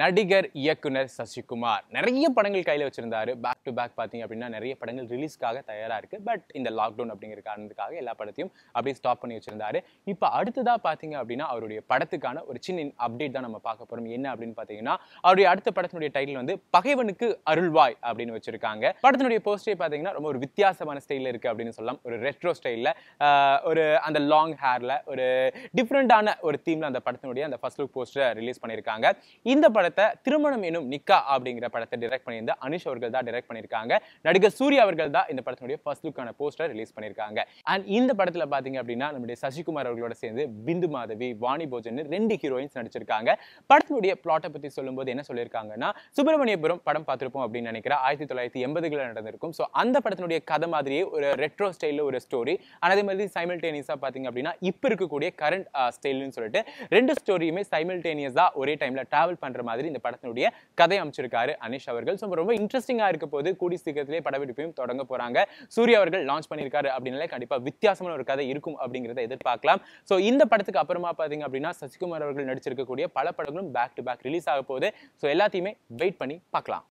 நடிகர் இயக்குனர் சசிகுமார் நிறைய படங்கள் கையில் வச்சுருந்தாரு டு பேக் பார்த்தீங்க அப்படின்னா நிறைய படங்கள் ரிலீஸ்க்காக தயாராக இருக்குது பட் இந்த லாக்டவுன் அப்படிங்கிற காரணத்துக்காக எல்லா படத்தையும் அப்படியே ஸ்டாப் பண்ணி வச்சுருந்தாரு இப்போ அடுத்ததாக பார்த்தீங்க அப்படின்னா அவருடைய படத்துக்கான ஒரு சின்ன அப்டேட் தான் நம்ம பார்க்க போகிறோம் என்ன அப்படின்னு பார்த்தீங்கன்னா அவருடைய அடுத்த படத்தினுடைய டைட்டில் வந்து பகைவனுக்கு அருள்வாய் அப்படின்னு வச்சுருக்காங்க படத்தினுடைய போஸ்டே பார்த்தீங்கன்னா ரொம்ப ஒரு வித்தியாசமான ஸ்டைலில் இருக்குது அப்படின்னு சொல்லலாம் ஒரு ரெட்ரோ ஸ்டைலில் ஒரு அந்த லாங் ஹேரில் ஒரு டிஃப்ரெண்டான ஒரு தீமில் அந்த படத்தினுடைய அந்த ஃபஸ்ட் லுக் போஸ்டரை ரிலீஸ் பண்ணியிருக்காங்க இந்த படத்தை திருமணம் எனும் நிக்கா அப்படிங்கிற படத்தை டிரெக்ட் பண்ணியிருந்த அனுஷ் அவர்கள் தான் டிரெக்ட் பண்ணி பண்ணியிருக்காங்க நடிகர் சூர்யா அவர்கள் தான் இந்த படத்தினுடைய ஃபர்ஸ்ட் லுக்கான போஸ்டர் ரிலீஸ் பண்ணியிருக்காங்க அண்ட் இந்த படத்தில் பார்த்தீங்க அப்படின்னா நம்முடைய சசிகுமார் அவர்களோட சேர்ந்து பிந்து மாதவி வாணி போஜன் ரெண்டு ஹீரோயின்ஸ் நடிச்சிருக்காங்க படத்தினுடைய பிளாட்டை பற்றி சொல்லும்போது என்ன சொல்லியிருக்காங்கன்னா சுப்பிரமணியபுரம் படம் பார்த்துருப்போம் அப்படின்னு நினைக்கிறேன் ஆயிரத்தி தொள்ளாயிரத்தி எண்பதுகளில் நடந்திருக்கும் ஸோ அந்த படத்தினுடைய கதை மாதிரியே ஒரு ரெட்ரோ ஸ்டைலில் ஒரு ஸ்டோரி அதே மாதிரி சைமில்டேனியஸாக பார்த்தீங்க அப்படின்னா இப்போ இருக்கக்கூடிய கரண்ட் ஸ்டைல்னு சொல்லிட்டு ரெண்டு ஸ்டோரியுமே சைமில்டேனியஸாக ஒரே டைமில் டிராவல் பண்ணுற மாதிரி இந்த படத்தினுடைய கதை அமைச்சிருக்காரு அனிஷ் அவர்கள் ஸோ ரொம்ப இன்ட்ரெஸ்டிங்காக இருக்க போது அப்படிங்கிறது கூடி சீக்கிரத்திலே படப்பிடிப்பையும் தொடங்க போறாங்க சூர்யா அவர்கள் லான்ச் பண்ணியிருக்காரு அப்படின்னால கண்டிப்பா வித்தியாசமான ஒரு கதை இருக்கும் அப்படிங்கிறத எதிர்பார்க்கலாம் ஸோ இந்த படத்துக்கு அப்புறமா பார்த்தீங்க அப்படின்னா சசிகுமார் அவர்கள் நடிச்சிருக்கக்கூடிய பல படங்களும் பேக் டு பேக் ரிலீஸ் ஆக போகுது ஸோ எல்லாத்தையுமே வெயிட் பண்ணி பார்க்கலாம்